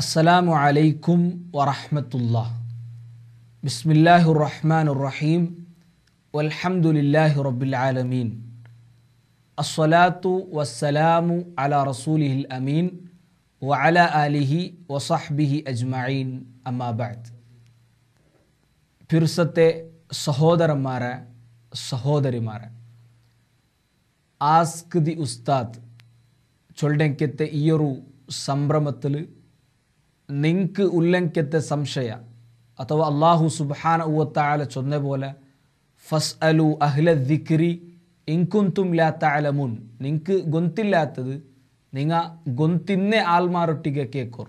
السلام عليكم ورحمة الله بسم الله الرحمن الرحيم والحمد لله رب العالمين الصلاة والسلام على رسوله الأمين وعلى آله وصحبه أجمعين أما بعد مارا ഫിർസത്തെ مارا آسك دي أستاذ چلدن كتة إيرو سمبرمتل നിങ്ങൾക്ക് ഉല്ലംഘ്യത്തെ സംശയ അഥവാ അള്ളാഹു സുബാന ഉവത്തായാല ചൊന്ന പോലെ ഫസ് അലു അഹ്ല ദിക്രി ഇൻകുന്തും അലമുൻ നിങ്ങൾക്ക് ഗൊന്തില്ലാത്തത് നിങ്ങ ഗൊന്തിന്നെ ആൽമാറൊട്ടിക കേക്കോർ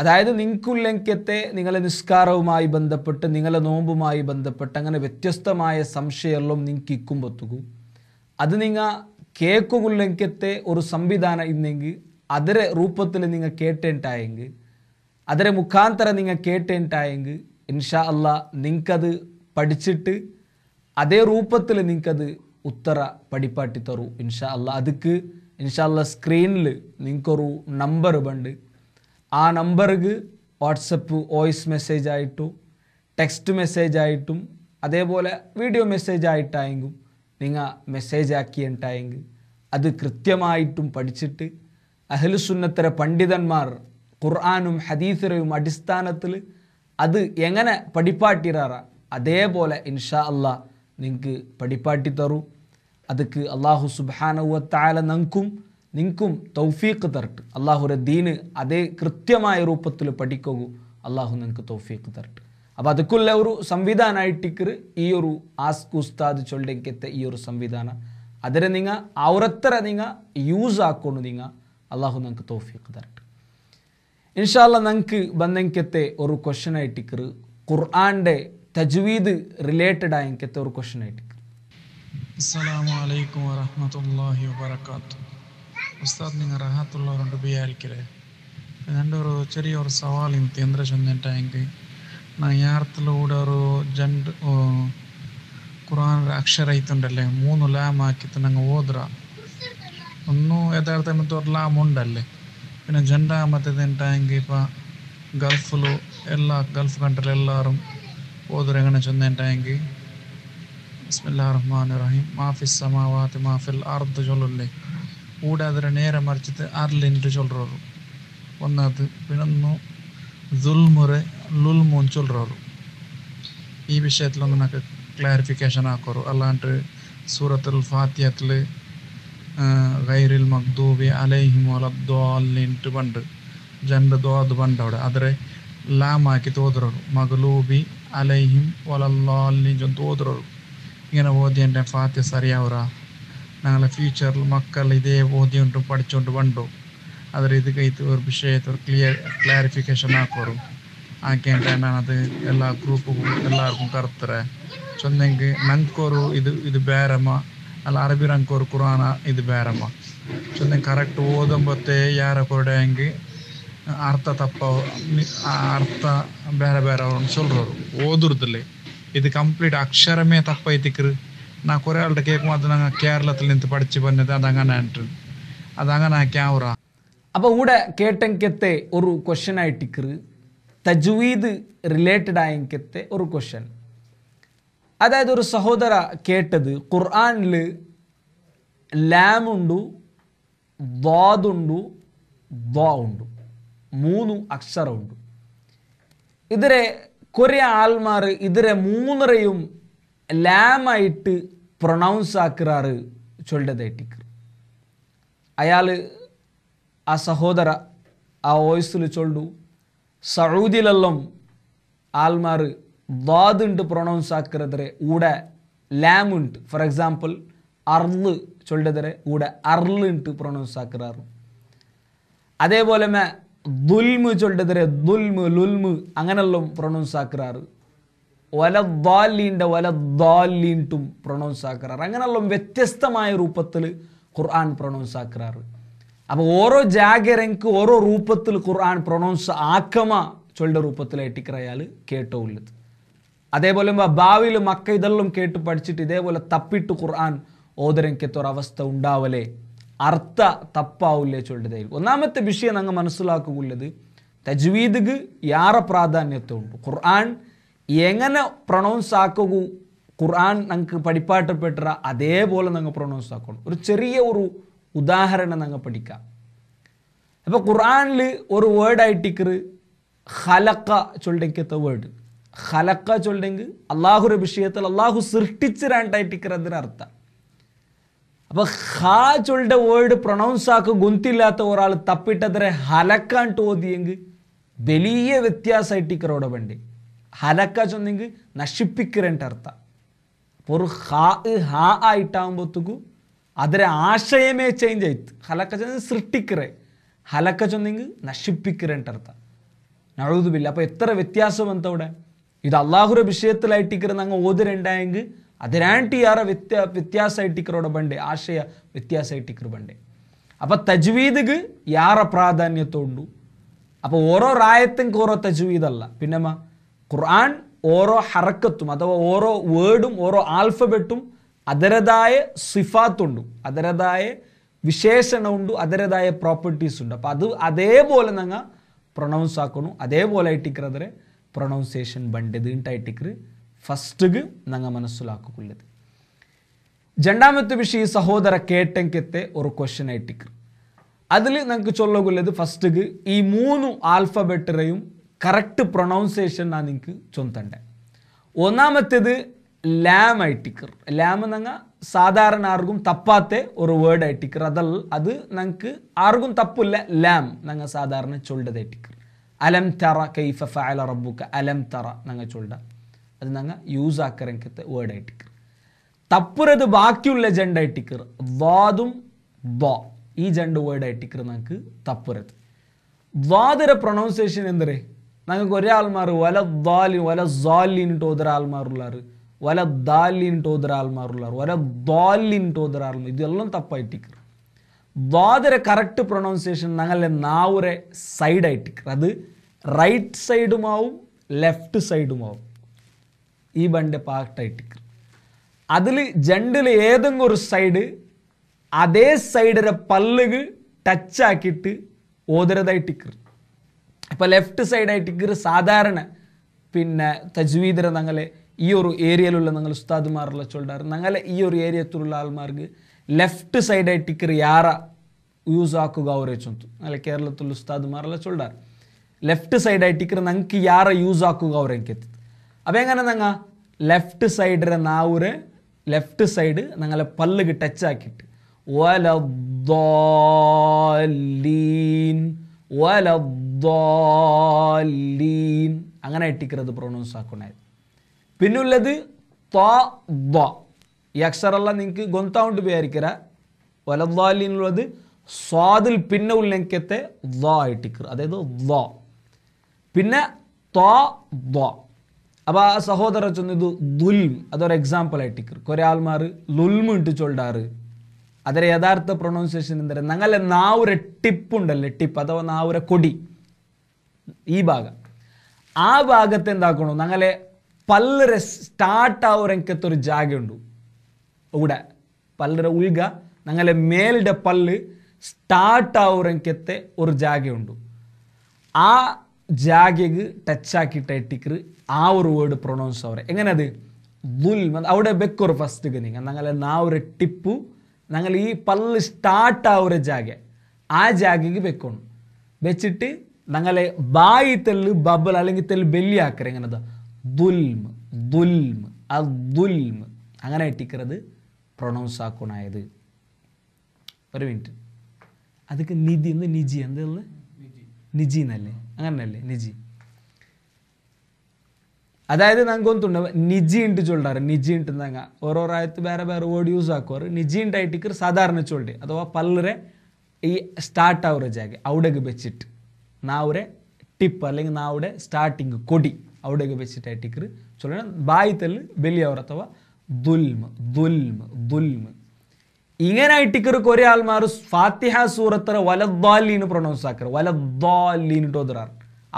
അതായത് നിങ്ങൾക്കുല്ലംഘ്യത്തെ നിങ്ങളെ നിസ്കാരവുമായി ബന്ധപ്പെട്ട് നിങ്ങളെ നോമ്പുമായി ബന്ധപ്പെട്ട് അങ്ങനെ വ്യത്യസ്തമായ സംശയമുള്ള നിങ്ങൾക്ക് ഇക്കുമ്പോത്തുകൂ അത് നിങ്ങൾ കേക്കുകുല്ലംഘ്യത്തെ ഒരു സംവിധാനം ഇന്നെങ്കിൽ അതര രൂപത്തിൽ നിങ്ങൾ കേട്ടേണ്ടായെങ്കിൽ അതര മുഖാന്തരം നിങ്ങൾ കേട്ടേണ്ടായെങ്കിൽ ഇൻഷാ അല്ല നിങ്ങൾക്കത് പഠിച്ചിട്ട് അതേ രൂപത്തിൽ നിങ്ങൾക്കത് ഉത്തര പഠിപ്പാട്ടി തറൂ ഇൻഷാ അല്ല അതുക്ക് ഇൻഷാ അല്ല സ്ക്രീനിൽ നിങ്ങൾക്കൊരു നമ്പർ ഉണ്ട് ആ നമ്പർക്ക് വാട്സപ്പ് വോയിസ് മെസ്സേജ് ആയിട്ടും ടെക്സ്റ്റ് മെസ്സേജ് ആയിട്ടും അതേപോലെ വീഡിയോ മെസ്സേജ് ആയിട്ടായെങ്കിലും നിങ്ങൾ മെസ്സേജ് ആക്കിയിട്ടായെങ്കിൽ അത് കൃത്യമായിട്ടും പഠിച്ചിട്ട് അഹ്ലുസുന്നത്തര പണ്ഡിതന്മാർ ഖുർആാനും ഹദീസറയും അടിസ്ഥാനത്തിൽ അത് എങ്ങനെ പഠിപ്പാട്ടിറാറ അതേപോലെ ഇൻഷാ അള്ളാ നിങ്ങൾക്ക് പഠിപ്പാട്ടി തറൂ അതുക്ക് അള്ളാഹു സുബാനുവത്താല നങ്കും നിങ്ങൾക്കും തൗഫീഖ് തരട്ട് അള്ളാഹുരെ ദീന് അതേ കൃത്യമായ രൂപത്തിൽ പഠിക്കൂ അള്ളാഹു നിങ്ങൾക്ക് തൗഫീഖ് തരട്ട് അപ്പോൾ അതുക്കുള്ള ഒരു സംവിധാനമായിട്ടിക്കറ് ഈ ഒരു ആസ്ക് ഉസ്താദ് ചൊല്ലിക്കത്തെ ഈ ഒരു സംവിധാനം അതിനെ നിങ്ങൾ ഔറത്തര നിങ്ങൾ യൂസ് ആക്കൊണ്ട് നിങ്ങൾ ಅಲ್ಲಾಹು ನಂಗೆ ತೋಫಿಕ್ ದರ್ ಇನ್ಶಾಲ್ಲ ನಂಗೆ ಬಂದಂಕೆತ್ತೆ ಅವರು ಕ್ವಶನ್ ಐಟಿಕರು ಕುರ್ ಆಂಡೆ ತಜ್ವೀದ್ ರಿಲೇಟೆಡ್ ಆಯಂಕೆತ್ತೆ ಅವರು ಕ್ವಶನ್ ಐಟಿಕ್ ಅಸಲಾಮಲೈಕುಮ್ ವರಹಮತುಲ್ಲಾಹಿ ವಬರಕಾತು ಉಸ್ತಾದ್ ನಿಂಗೆ ರಹಮತುಲ್ಲ ರೊಂಡು ಬಿ ಹಾಲ್ಕಿರೆ ಎಂಡವರು ಚರಿ ಅವ್ರ ಸವಾಲ್ ಇನ್ ತಂದ್ರೆ ಚಂದ್ ಎಂಟಾಯಂಕೆ ನಾ ಯಾರ್ತಲ್ಲ ಊಡೋರು ಜಂಡ್ ಕುರಾನ್ ಅಕ್ಷರ ಐತಂಡಲ್ಲೇ ಮೂನು ಲ್ಯಾಮ್ ಹಾಕಿತ್ತು ನಂಗೆ ಓದ್ರಾ ഒന്നും യഥാർത്ഥമായിട്ട് ഒരു ലാഭം ഉണ്ടല്ലേ പിന്നെ ജെണ്ട മറ്റേതെങ്കിൽ ഇപ്പോൾ ഗൾഫിൽ എല്ലാ ഗൾഫ് കൺട്രിയിൽ എല്ലാവരും ഓതുര എങ്ങനെ ചെന്നേങ്കിൽ ബിസ്മില്ലാ റഹ്മാൻ റഹീം മാഫിസ് സമാവാത്ത് മാഫിൽ അർദ്ധ ചൊല്ലേ കൂടാതെ നേരെ മറിച്ചിട്ട് അർലിൻ്റെ ചൊല്ലുറവർ ഒന്നാമത് പിന്നെ പിന്നൊന്നു ദുൽമുറ് ലുൽമുന്ന് ചൊല്ലുറവർ ഈ വിഷയത്തിലൊന്ന് നമുക്ക് ക്ലാരിഫിക്കേഷൻ ആക്കുറു അല്ലാണ്ട് സൂറത്തുൽ ഫാത്തിയത്തിൽ ಗೈರಿಲ್ ಮಗ್ದೂಬಿ ಅಲೆಹಿಮ್ ಒಲ್ದೋಲ್ ನಿಟ್ಟು ಬಂಡ್ರು ಜನರು ದು ಆದರೆ ಲಾಮ ಹಾಕಿ ತೋದರೋರು ಮಗಲೂಬಿ ಅಲೆಹಿಂ ಒಲಲ್ಲಾಲ್ ಜೊಂದು ತೋದರೋರು ಇನ್ನೊಂದು ಓದಿ ಅಂದರೆ ಫಾತೇ ಸರಿಯವರಾ ನನ್ನ ಫ್ಯೂಚರ್ ಮಕ್ಕಳ ಇದೇ ಓದಿ ಓದಿಂಟು ಪಡಿಸೋಟು ಬಂಡ್ ಆದರೆ ಇದು ಇದು ವಿಷಯದ ಕ್ಲಿಯರ್ ಕ್ಲಾರಿಫಿಕೇಶನ್ ಹಾಕೋರು ಹಾಕಿಟ್ಟೆ ನಾನು ಅದು ಎಲ್ಲ ಗ್ರೂಪ ಎಲ್ಲರ್ಮು ಕರ್ತಾರೆ ಚಂದಂಗೆ ನನಗೋರು ಇದು ಇದು ಬೇರೆಮ್ಮ ಅಲ್ಲಿ ಅರಬಿ ಕುರಾನ ಇದು ಬೇರಮ್ಮ ಚಂದ ಕರೆಕ್ಟ್ ಓದಂಬತ್ತೆ ಯಾರ ಕೊರಡೆಯಂಗೆ ಅರ್ಥ ತಪ್ಪ ಅರ್ಥ ಬೇರೆ ಬೇರೆ ಅವ್ರನ್ನ சொல்றವರು ಓದುರ್ದಲ್ಲಿ ಇದು ಕಂಪ್ಲೀಟ್ ಅಕ್ಷರಮೇ ತಪ್ಪೈತಿಕ್ರು ನಾ ಕೊರೆ ಆಳ್ಟ ಕೇಕ್ ಮಾತ್ರ ನಂಗೆ കേരളത്തിൽ നിന്ന് പഠിച്ചു ಬಂದത് അതങ്ങനെ ആൻഡ് ನಾ ക്യാമറ ಅಪ್ಪ ഇവിടെ കേട്ടെങ്കത്തെ ഒരു ക്വസ്റ്റൻ ആയിട്ടിക്കറ് തജ്വീദ് ರಿಲೇಟೆಡ್ അതായത് ഒരു സഹോദര കേട്ടത് ഖുർആാനിൽ ലാമുണ്ടു വാദുണ്ടു വാ ഉണ്ടു മൂന്ന് അക്ഷരമുണ്ട് ഇതിരെ കുറേ ആൾമാർ ഇതിരെ മൂന്നരയും ലാമായിട്ട് പ്രൊണൗൺസ് ആക്കിറാറ് ചൊല്ലതേട്ടിക്ക് അയാൾ ആ സഹോദര ആ വോയിസിൽ ചൊല്ലു സൗദിയിലെല്ലാം ആൾമാർ ദാദ് ഉണ്ട് പ്രൊണൗൺസ് ആക്കരുതരെ ഊടെ ലാം ഉണ്ട് ഫോർ എക്സാമ്പിൾ അർല് ചൊല്ലതിരെ ഊടെ അർല് ഉണ്ട് പ്രൊണൗൺസ് ആക്കാറ് അതേപോലെ മേ ദുൽമ് ചൊല്ലതിരെ ദുൽമ് ലുൽമ് അങ്ങനെയുള്ള പ്രൊണൗൺസ് ആക്കരാറ് വല ദാലിൻ്റെ വല ദാലിൻറ്റും പ്രൊണൗൺസ് ആക്കരാറ് അങ്ങനെയുള്ള വ്യത്യസ്തമായ രൂപത്തിൽ ഖുർആൻ പ്രൊണൗൺസ് ആക്കരാറ് അപ്പോൾ ഓരോ ജാഗരങ്ക് ഓരോ രൂപത്തിൽ ഖുർആൻ പ്രൊണൗൺസ് ആക്കമ ചൊല്ലുടെ രൂപത്തിൽ എട്ടിക്കറയാൽ കേട്ടോ ഉള്ളത് അതേപോലെ ഭാവിയിലും മക്ക ഇതെല്ലാം കേട്ട് പഠിച്ചിട്ട് ഇതേപോലെ തപ്പിട്ട് ഖുർആൻ ഓദരക്കെത്തൊരവസ്ഥ ഉണ്ടാവലേ അർത്ഥ തപ്പാവില്ലേ ചൊല്ലിതായിരിക്കും ഒന്നാമത്തെ വിഷയം ഞങ്ങൾ മനസ്സിലാക്കുകയുള്ളത് തജ്വീദുക്ക് യാറ പ്രാധാന്യത്തുണ്ട് ഖുർആൻ എങ്ങനെ പ്രൊണൗൺസ് ആക്കുക ഖുർആൻ ഞങ്ങൾക്ക് പഠിപ്പാട്ടപ്പെട്ട അതേപോലെ ഞങ്ങൾ പ്രൊണൗൺസ് ആക്കണം ഒരു ചെറിയ ഒരു ഉദാഹരണം ഞങ്ങൾ പഠിക്കാം അപ്പോൾ ഖുർആനിൽ ഒരു വേർഡായിട്ടിക്കറ് ഹലക്ക ചൊല്ലിക്കത്ത വേർഡ് ഹലക്ക ചൊല്ലെങ്കിൽ അള്ളാഹുരെ വിഷയത്തിൽ അള്ളാഹു സൃഷ്ടിച്ചിരാണ്ടായിട്ടിക്കുന്നതിന് അർത്ഥം അപ്പൊ ഹാ ചൊല്ല വേർഡ് പ്രൊണൗൺസ് ആക്കി ഗുന്തില്ലാത്ത ഒരാൾ തപ്പിട്ടതിരെ ഹലക്കാൻ തോതിയെങ്കിൽ വലിയ വ്യത്യാസമായിട്ടിക്കറോടെ വേണ്ടി ഹലക്ക ചൊന്നെങ്കിൽ നശിപ്പിക്കരേണ്ട അർത്ഥം അപ്പൊ ഒരു ഹാ ഹാ ആയിട്ടാകുമ്പോഴത്തേക്കും അതിരെ ആശയമേ ചേഞ്ച് ആയിത്ത് ഹലക്ക ചെന്ന് സൃഷ്ടിക്കറേ ഹലക്ക ചൊന്നെങ്കിൽ നശിപ്പിക്കരേണ്ട അർത്ഥം നഴുതുമില്ല അപ്പൊ എത്ര വ്യത്യാസം എന്താ അവിടെ ഇത് അള്ളാഹുര ವಿಷಯದಲ್ಲಿ ಐಟಿಕ್ರ ನಂಗೆ ಓದಿರೆಂಡಾಯಂಗ್ അതിനാണ്ട് ഏറെ വ്യത്യ വ്യത്യാസമായിട്ടിക്കറോടെ ബണ്ട് ആശയ വ്യത്യാസമായിട്ടിക്കർ ബണ്ട് അപ്പോൾ തജ്വീദ്ക്ക് യാറ പ്രാധാന്യത്തോണ്ടു അപ്പോൾ ഓരോ റായത്തും ഓരോ തജ്വീദല്ല പിന്നെ ഖുർആൻ ഓരോ ഹറക്കത്തും അഥവാ ഓരോ വേർഡും ഓരോ ആൽഫബറ്റും അതരതായ സിഫാത്തുണ്ട് അതരതായ വിശേഷണമുണ്ട് അതരതായ പ്രോപ്പർട്ടീസ് ഉണ്ട് അപ്പോൾ അത് അതേപോലെ നങ്ങ പ്രൊണൗൺസ് ആക്കണു അതേപോലെ ആയിട്ടിക്കറതരെ ಪ್ರೊನೌನ್ಸೇಷನ್ ಬಂಡೆದುಂಟ ಇಟ್ಟಿಕ್ರಿ ಫಸ್ಟ್ಗೆ ನಂಗೆ ಮನಸ್ಸು ಹಾಕಿಕೊಳ್ಳಿದೆ ಜಂಡಾ ಮತ್ತು ವಿಷಿ ಸಹೋದರ ಕೇಟಂಕೆತ್ತೆ ഒരു ക്വസ്റ്റ്യൻ ആയിട്ടിക്ക് അതിൽ നമുക്ക് ചൊല്ലുള്ളത് ഫസ്റ്റ് ഈ മൂന്ന് ആൽഫബെറ്ററെയും കറക്റ്റ് പ്രൊണൗൺസിയേഷൻ ഞാൻ നിങ്ങൾക്ക് ചൊന്തണ്ടേ ഒന്നാമത്തേത് ലാം ആയിട്ടിക്കർ ലാം എന്നങ്ങ സാധാരണ ആർക്കും തപ്പാത്ത ഒരു വേർഡ് ആയിട്ടിക്കർ അതൽ അത് ഞങ്ങൾക്ക് ആർക്കും തപ്പില്ല ലാം ഞങ്ങൾ സാധാരണ ചൊല്ലതായിട്ടിക്കർ അലം തറ കൈഫ ഫഅല റബ്ബുക്ക അലം തറ നങ്ങ ചൊല്ല അത് നങ്ങ യൂസ് ആക്കറങ്കത്തെ വേർഡ് ആയിട്ട് തപ്പുറത് ബാക്കിയുള്ള ജെൻഡ് ആയിട്ട് വാദും വാ ഈ ജണ്ട് വേർഡ് ആയിട്ട് നമുക്ക് തപ്പുരത് വാതര പ്രൊണൗൺസിയേഷൻ എന്തറേ ഞങ്ങൾക്ക് ഒരാൾമാർ വല ദാലി വല ജാലിനിട്ട് ഒതര ആൾമാരുള്ളാറ് വല ദാലിൻ ഒതര ആൾമാരുള്ളാറ് വല ദാലിനിട്ട് ഒതര ആൾമാർ ഇതെല്ലാം കയറും വാതിരെ കറക്റ്റ് പ്രൊണൗൺസിയേഷൻ ഞങ്ങളുടെ നാവുരെ സൈഡായിട്ട് അത് റൈറ്റ് സൈഡുമാവും ലെഫ്റ്റ് സൈഡുമാവും ഈ ബണ്ടെ പാർട്ടായിട്ട് അതിൽ ജണ്ടിൽ ഏതെങ്കിലും ഒരു സൈഡ് അതേ സൈഡിലെ പല്ലുകൾ ടച്ചാക്കിയിട്ട് ഓതരതായിട്ടിക്കർ ഇപ്പോൾ ലെഫ്റ്റ് സൈഡായിട്ടിക്കർ സാധാരണ പിന്നെ തജ്വീദര ഞങ്ങളെ ഈ ഒരു ഏരിയയിലുള്ള ഞങ്ങൾ ഉസ്താദ്മാരുള്ള ചൊല്ലാറ് ഞങ്ങളെ ഈ ഒരു ഏരിയത്തിലുള്ള ആൾമാർക്ക് ಲೆಫ್ಟ್ ಸೈಡ್ ಟಿಕ್ಕರ್ ಯಾರ ಯೂಸ್ ಹಾಕುಗ ಅವರೇಚಂತು ಅಲ್ಲ ಕೇರಳದಲ್ಲಿ ಉಸ್ತಾದ್ ചൊല്ലാറ് ലെഫ്റ്റ് ಲೆಫ್ಟ್ ಸೈಡ್ ಟಿಕ್ಕರ್ ನಂಗೆ ಯಾರ ಯೂಸ್ ಹಾಕುಗ ಅವ್ರ ಹೆಂಗೆತ್ತು അപ്പം എങ്ങനെ നങ്ങ ലെഫ്റ്റ് സൈഡിലെ നാവൂര് ലെഫ്റ്റ് സൈഡ് ഞങ്ങളെ പല്ലുക്ക് ടച്ച് ആക്കിയിട്ട് ഒലീൻ അങ്ങനെ ഇട്ടിക്കരുത് പ്രൊണൗൺസ് ആക്കണായിരുന്നു പിന്നുള്ളത് ഈ അക്ഷറല്ല നിങ്ങൾക്ക് ഗൊന്താവുണ്ട് വിചാരിക്കറ വലദ്വാലിനുള്ളത് സ്വാദിൽ പിന്നെ ഉല്ലംഘ്യത്തെ ദ്വാ ആയിട്ടിക്കർ അതായത് ദ്വാ പിന്നെ ത്വാ ദ്വാ അപ്പോൾ ആ സഹോദരൻ ചെന്നത് ദുൽം അതൊരു എക്സാമ്പിൾ ആയിട്ടിക്കർ കുറേ ആൾമാർ ലുൽമ് ഇട്ട് ചൊല്ലാറ് അതിൻ്റെ യഥാർത്ഥ പ്രൊണൗൺസിയേഷൻ എന്താ പറയുക ഞങ്ങളെ നാവുര ടിപ്പുണ്ടല്ലേ ടിപ്പ് അഥവാ നാവുര കൊടി ഈ ഭാഗം ആ ഭാഗത്ത് എന്താക്കണോ ഞങ്ങളെ പല്ലരെ സ്റ്റാർട്ട് ആവുരക്കത്തൊരു ജാഗ ഉണ്ട് ಅವಡ ಪಲ್ಲರ ಉಲ್ಗ ನಂಗಲೆ ಮೇಲ್ಡ ಪಲ್ಲು ಸ್ಟಾರ್ಟ್ ಆವರಂಕೆತ್ತೆ ഒരു ಜಾಗೆ ಉಂಡು ആ ജാഗ്യക്ക് ടച്ചാക്കിയിട്ട് എട്ടിക്കർ ആ ഒരു വേർഡ് പ്രൊണൗൺസ് അവരെ എങ്ങനെ അത് ദുൽ അവിടെ ബെക്കൊരു ഫസ്റ്റ് കനിങ്ങ ഞങ്ങളെ നാ ഒരു ടിപ്പ് ഞങ്ങൾ ഈ പല്ല് സ്റ്റാർട്ട് ആ ഒരു ആ ജാഗ്യക്ക് വെക്കണം വെച്ചിട്ട് ഞങ്ങളെ ബായി തെല്ല് ബബൽ അല്ലെങ്കിൽ തെല്ല് ബെല്ലിയാക്കർ എങ്ങനെതാ ദുൽമ് ദുൽമ് ആ ദുൽമ് അങ്ങനെ എട്ടിക്കുന്നത് പ്രൊണൗൺസ് ആക്കണായത് ഒരു മിനിറ്റ് അതൊക്കെ നിധി എന്ന് നിജി എന്തുള്ള നിജി എന്നല്ലേ അങ്ങനല്ലേ നിജി അതായത് നമുക്ക് നിജി ഉണ്ട് ചൊല്ലാറ് നിജി ഓരോ ആയത്ത് വേറെ വേറെ വേർഡ് യൂസ് ആക്കുവാറ് നിജി ഉണ്ടായിട്ടിക്ക് സാധാരണ ചൊല്ലി അഥവാ പല്ലറെ ഈ സ്റ്റാർട്ട് ആവുക ജാഗ് അവിടേക്ക് വെച്ചിട്ട് നാവുടെ ടിപ്പ് അല്ലെങ്കിൽ നാവുടെ സ്റ്റാർട്ടിങ് കൊടി അവിടേക്ക് വെച്ചിട്ടായിട്ടിക്ക് ചൊല്ലണം ബായ് തെല്ല് ബെലിയാവുക അഥവാ ദുൽമ് ദുൽമ് ദുൽമ് ഇങ്ങനെ ഇട്ടിക്കർക്ക് ഒരേ ആൾമാർ ഫാത്തിഹ സൂറത്തറ വലദ്വാലീന് പ്രൊണൗസ് ആക്കർ വലദ്വാലീൻ ടോതറാർ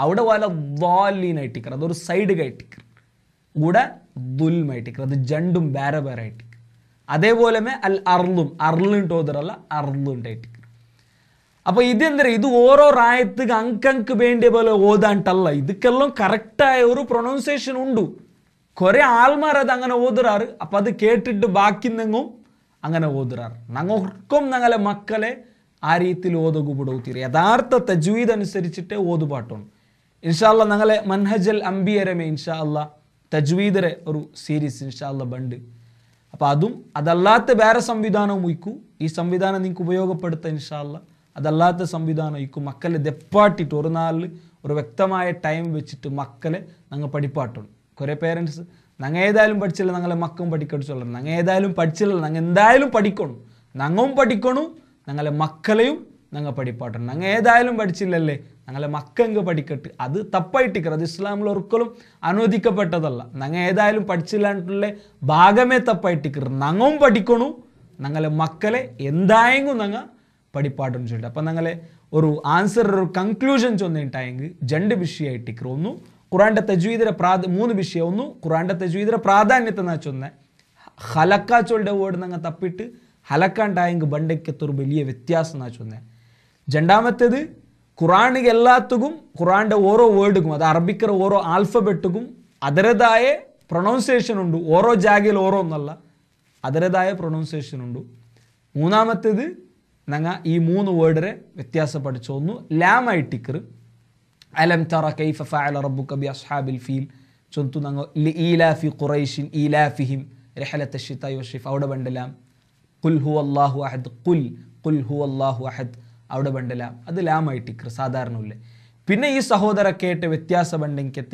അവിടെ വലദ്വാലീൻ ഇട്ടിക്കർ അതൊരു സൈഡ് കയറ്റിക്കർ കൂടെ ദുൽമ ഇട്ടിക്കർ അത് ജണ്ടും വേറെ വേറെ ഇട്ടിക്കർ അതേപോലെ അൽ അർലും അർലു ടോതറല്ല അർളും ഇട്ടിക്കർ അപ്പോൾ ഇതെന്തര ഇത് ഓരോ റായത്തുക്ക് അങ്കങ്ക് വേണ്ടിയ പോലെ ഓതാണ്ടല്ല ഇതൊക്കെല്ലാം കറക്റ്റായ ഒരു പ്രൊണൗൺസിയേഷൻ ഉണ്ട് കുറെ ആൾമാർ അത് അങ്ങനെ ഓതുറാറ് അപ്പം അത് കേട്ടിട്ട് ബാക്കി നിങ്ങും അങ്ങനെ ഓതുറാറ് ഞങ്ങൾക്കും ഞങ്ങളെ മക്കളെ ആ രീതിയിൽ ഓതുകൂടുകൂത്തിരി യഥാർത്ഥ തജ്വീദ് അനുസരിച്ചിട്ട് ഓതുപാട്ടുണ്ട് ഇൻഷാല്ല ഞങ്ങളെ മൻഹജൽ അംബിയരമേ ഇൻഷാ അല്ല തജ്വീദറെ ഒരു സീരീസ് ഇൻഷാ അല്ല ബണ്ട് അപ്പോൾ അതും അതല്ലാത്ത വേറെ സംവിധാനവും ഇക്കൂ ഈ സംവിധാനം നിങ്ങൾക്ക് ഉപയോഗപ്പെടുത്താം ഇൻഷാ അല്ല അതല്ലാത്ത സംവിധാനം ഇക്കൂ മക്കളെ ദപ്പാട്ടിട്ട് ഒരു നാളിൽ ഒരു വ്യക്തമായ ടൈം വെച്ചിട്ട് മക്കളെ ഞങ്ങൾ പഠിപ്പാട്ടുണ്ട് കുറേ പേരൻസ് ഞങ്ങൾ ഏതായാലും പഠിച്ചില്ല ഞങ്ങളെ മക്കും പഠിക്കടിച്ചുള്ള ചൊല്ലണം ഞങ്ങൾ ഏതായാലും പഠിച്ചില്ല ഞങ്ങൾ എന്തായാലും പഠിക്കണം ഞങ്ങളും പഠിക്കണം ഞങ്ങളെ മക്കളെയും ഞങ്ങൾ പഠിപ്പാട്ടണം ഞങ്ങൾ ഏതായാലും പഠിച്ചില്ലല്ലേ ഞങ്ങളെ മക്കൾക്ക് പഠിക്കട്ട് അത് തപ്പായിട്ടിക്കറ അത് ഇസ്ലാമിൽ ഒരിക്കലും അനുവദിക്കപ്പെട്ടതല്ല ഞങ്ങൾ ഏതായാലും പഠിച്ചില്ലാണ്ടുള്ള ഭാഗമേ തപ്പായിട്ടിക്കറ ഞങ്ങളും പഠിക്കണു ഞങ്ങളെ മക്കളെ എന്തായെങ്കിലും ഞങ്ങൾ പഠിപ്പാട്ടണം ചൊല്ലി അപ്പം ഞങ്ങളെ ഒരു ആൻസർ ഒരു കൺക്ലൂഷൻ ചൊന്നിട്ടായെങ്കിൽ ജണ്ട് വിഷയമായിട്ടിക്കറ ഒന്നും ഖുറാൻ്റെ തജ്വീദിന്റെ പ്രാധ മൂന്ന് വിഷയം ഒന്ന് ഖുറാൻ്റെ തജ്വീദിൻ്റെ പ്രാധാನ್ಯತೆ എന്നാച്ചൊന്ന് ഹലക്ക വേർഡ് നങ്ങ തപ്പിട്ട് ഹലക്കാണ്ടായെങ്കിൽ ബണ്ടയ്ക്കത്തൊരു വലിയ വ്യത്യാസം എന്നാച്ചൊന്ന് രണ്ടാമത്തേത് ഖുറാനിക എല്ലാത്തുക്കും ഖുറാൻ്റെ ഓരോ വേർഡുക്കും അത് അറബിക്കറ ഓരോ ആൽഫബെട്ടുക്കും അതരതായ പ്രൊണൗൺസിയേഷൻ ഉണ്ട് ഓരോ ജാഗയിൽ ഓരോ ഒന്നല്ല അതരതായ പ്രൊണൗൺസിയേഷൻ ഉണ്ട് മൂന്നാമത്തേത് ഞങ്ങൾ ഈ മൂന്ന് വേർഡിനെ വ്യത്യാസപ്പെടുത്തു ഒന്ന് ലാമായിട്ടിക്കറ് അലം തറ കൈഫ ഫഅല റബ്ബുക കബി അസ്ഹാബിൽ ഫീൽ ചൊന്തു നങ്ങോ ലി ഈലാഫി ഖുറൈഷിൻ ഈലാഫിഹിം രഹലത്ത ഷിത്തായി വഷിഫ് അവിടെ ബണ്ടലാം കുൽ ഹു അള്ളാഹു അഹദ് കുൽ കുൽ ഹു അള്ളാഹു അഹദ് അവിടെ ബണ്ടലാം അത് സാധാരണ സാധാരണമില്ല പിന്നെ ഈ സഹോദരക്കേട്ട് വ്യത്യാസമുണ്ടെങ്കിൽ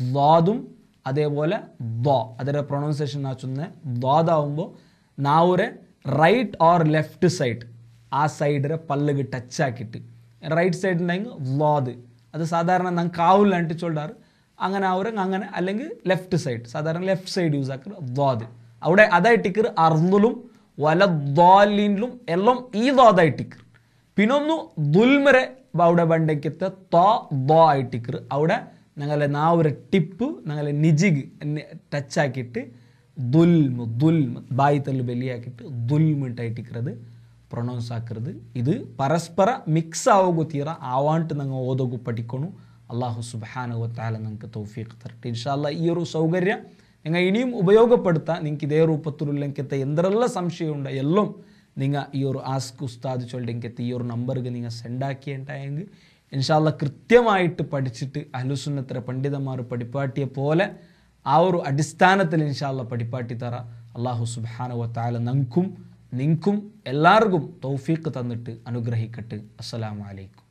ദ്വാദും അതേപോലെ ദ്വാ അതിൻ്റെ പ്രൊണൗൺസിയേഷൻ നാച്ചുന്ന ദ്വാദാവുമ്പോൾ നാവൂരെ റൈറ്റ് ഓർ ലെഫ്റ്റ് സൈഡ് ആ സൈഡിലെ പല്ലുകൾ ടച്ചാക്കിയിട്ട് റൈറ്റ് സൈഡ് ഉണ്ടെങ്കിൽ ദ്വാദ് അത് സാധാരണ ನಂಗೆ ಕಾವುಲ್ ಅಂಟು ಚೊಲ್ಲಾರು അങ്ങനെ അവരങ്ങ് അങ്ങനെ അല്ലെങ്കിൽ ലെഫ്റ്റ് സൈഡ് സാധാരണ ലെഫ്റ്റ് സൈഡ് യൂസ് ആക്കുക വാദ് അവിടെ അതായി ടിക്കർ അർദുലും വല ദ്വാലിലും എല്ലാം ഈ ദ്വാദായി ടിക്കർ പിന്നൊന്നു ദുൽമരെ അവിടെ വണ്ടക്കത്തെ തോ ദ്വാ ആയി അവിടെ ഞങ്ങളെ നാ ഒരു ടിപ്പ് ഞങ്ങളെ നിജിഗ് ടച്ചാക്കിയിട്ട് ദുൽമു ദുൽമ് ബായ് തല്ല് ബലിയാക്കിയിട്ട് ദുൽമിട്ടായി ടിക്കറത് ಪ್ರೊನೌನ್ಸ್ ಹಾಕಿರೋದು ಇದು ಪರಸ್ಪರ ಮಿಕ್ಸ್ ಆಗೋಗುತ್ತೀರ ಆವಾಂಟ್ ನಂಗೆ ಓದೋಗು ಪಡಿಕೊಂಡು അള്ളാഹു സുബാനുവത്താല നിങ്ങൾക്ക് തൗഫീഖ് തരട്ടെ ഇൻഷാല്ല ഈ ഒരു സൗകര്യം നിങ്ങൾ ഇനിയും ഉപയോഗപ്പെടുത്താൻ നിങ്ങൾക്ക് ഇതേ രൂപത്തിലുള്ളെങ്കിലത്തെ എന്തെല്ലാം ഉണ്ട് എല്ലാം നിങ്ങൾ ഈ ഒരു ആസ്ക് ഉസ്താദ് ചൊല്ലിങ്കത്തെ ഈ ഒരു നമ്പർക്ക് നിങ്ങൾ സെൻഡാക്കിയുണ്ടായെങ്കിൽ ഇൻഷാല്ല കൃത്യമായിട്ട് പഠിച്ചിട്ട് അലുസുന്നത്ര പണ്ഡിതന്മാർ പഠിപ്പാട്ടിയെ പോലെ ആ ഒരു അടിസ്ഥാനത്തിൽ ഇൻഷാല്ല പഠിപ്പാട്ടി തറ അള്ളാഹു സുബാനുവത്താല നമുക്കും നിങ്ങൾക്കും എല്ലാവർക്കും തൗഫീക്ക് തന്നിട്ട് അനുഗ്രഹിക്കട്ടെ അസ്സലാമലൈക്കും